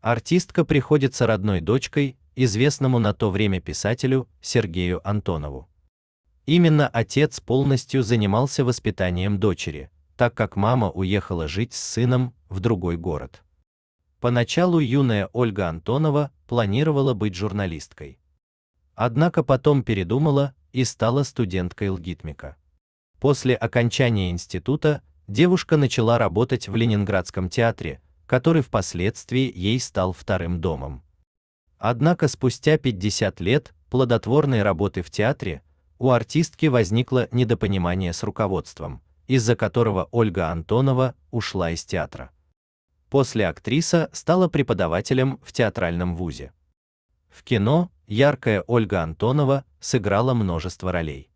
Артистка приходится родной дочкой известному на то время писателю Сергею Антонову. Именно отец полностью занимался воспитанием дочери, так как мама уехала жить с сыном в другой город. Поначалу юная Ольга Антонова планировала быть журналисткой. Однако потом передумала и стала студенткой ЛГИТМИКа. После окончания института девушка начала работать в Ленинградском театре, который впоследствии ей стал вторым домом. Однако спустя 50 лет плодотворной работы в театре у артистки возникло недопонимание с руководством, из-за которого Ольга Антонова ушла из театра. После актриса стала преподавателем в театральном вузе. В кино яркая Ольга Антонова сыграла множество ролей.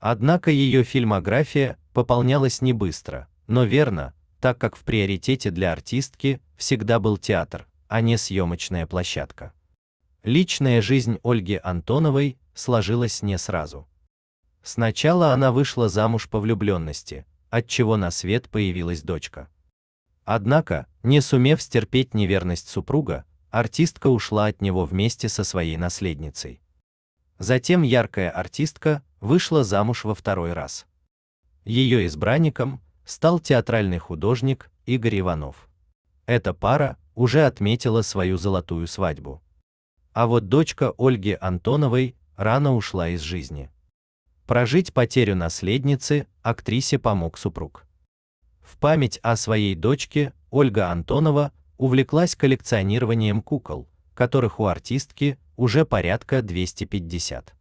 Однако ее фильмография пополнялась не быстро, но верно, так как в приоритете для артистки всегда был театр, а не съемочная площадка. Личная жизнь Ольги Антоновой сложилась не сразу. Сначала она вышла замуж по влюбленности, от чего на свет появилась дочка. Однако, не сумев стерпеть неверность супруга, артистка ушла от него вместе со своей наследницей. Затем яркая артистка вышла замуж во второй раз. Ее избранником стал театральный художник Игорь Иванов. Эта пара уже отметила свою золотую свадьбу. А вот дочка Ольги Антоновой рано ушла из жизни. Прожить потерю наследницы актрисе помог супруг. В память о своей дочке Ольга Антонова увлеклась коллекционированием кукол, которых у артистки уже порядка 250.